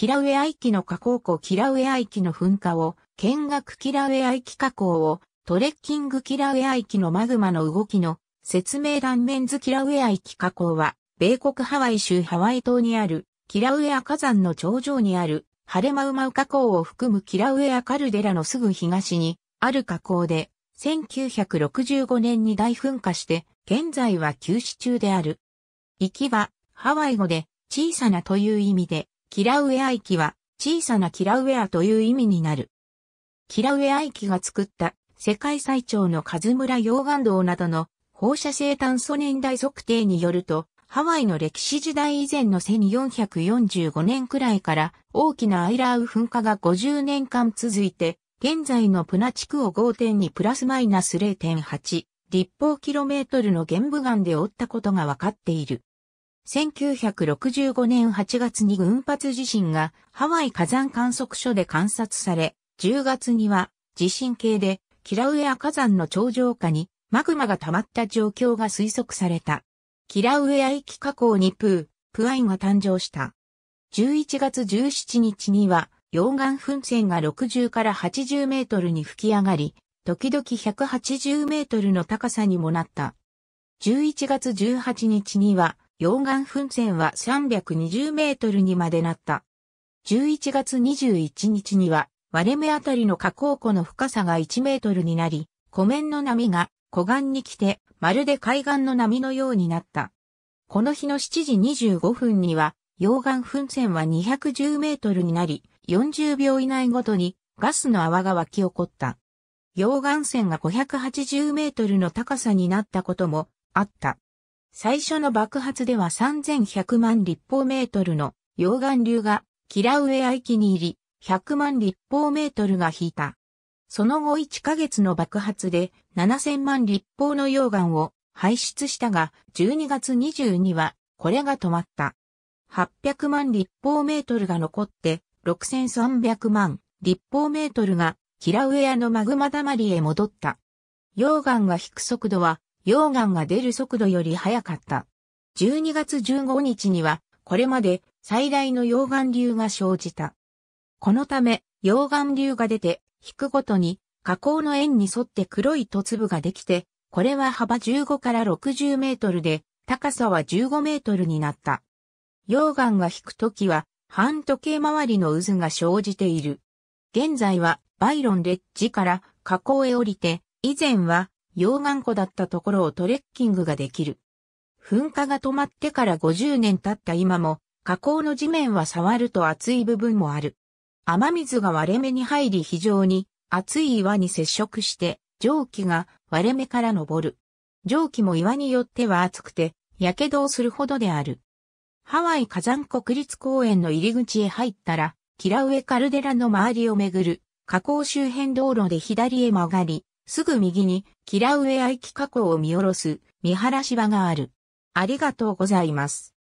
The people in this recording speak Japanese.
キラウエア域の火口湖キラウエア域の噴火を、見学キラウエア域火口を、トレッキングキラウエア域のマグマの動きの説明断面図キラウエア域火口は、米国ハワイ州ハワイ島にある、キラウエア火山の頂上にある、ハレマウマウ火口を含むキラウエアカルデラのすぐ東に、ある火口で、1965年に大噴火して、現在は休止中である。行きは、ハワイ語で、小さなという意味で、キラウエア駅は、小さなキラウエアという意味になる。キラウエア駅が作った世界最長のカズムラ溶岩道などの放射性炭素年代測定によると、ハワイの歴史時代以前の1445年くらいから大きなアイラーウ噴火が50年間続いて、現在のプナ地区を5.2プラスマイナス0.8立方キロメートルの玄武岩で覆ったことがわかっている。1965年8月に群発地震がハワイ火山観測所で観察され、10月には地震計でキラウエア火山の頂上下にマグマが溜まった状況が推測された。キラウエア域火口にプー、プアイが誕生した。11月17日には溶岩噴泉が60から80メートルに吹き上がり、時々180メートルの高さにもなった。11月18日には溶岩噴泉は320メートルにまでなった。11月21日には、割れ目あたりの加口湖の深さが1メートルになり、湖面の波が湖岸に来て、まるで海岸の波のようになった。この日の7時25分には、溶岩噴泉は210メートルになり、40秒以内ごとにガスの泡が湧き起こった。溶岩泉が580メートルの高さになったこともあった。最初の爆発では3100万立方メートルの溶岩流がキラウエア域に入り、100万立方メートルが引いた。その後1ヶ月の爆発で7000万立方の溶岩を排出したが、12月22日はこれが止まった。800万立方メートルが残って、6300万立方メートルがキラウエアのマグマ溜まりへ戻った。溶岩が引く速度は溶岩が出る速度より速かった。12月15日には、これまで最大の溶岩流が生じた。このため、溶岩流が出て、引くごとに、河口の円に沿って黒い突粒ができて、これは幅15から60メートルで、高さは15メートルになった。溶岩が引くときは、半時計回りの渦が生じている。現在は、バイロンレッジから河口へ降りて、以前は溶岩湖だったところをトレッキングができる。噴火が止まってから50年経った今も、火口の地面は触ると熱い部分もある。雨水が割れ目に入り非常に熱い岩に接触して蒸気が割れ目から昇る。蒸気も岩によっては熱くて、火傷をするほどである。ハワイ火山国立公園の入り口へ入ったら、キラウエカルデラの周りをめぐる、河口周辺道路で左へ曲がり、すぐ右に、キラウエア行き河口を見下ろす、見晴らし場がある。ありがとうございます。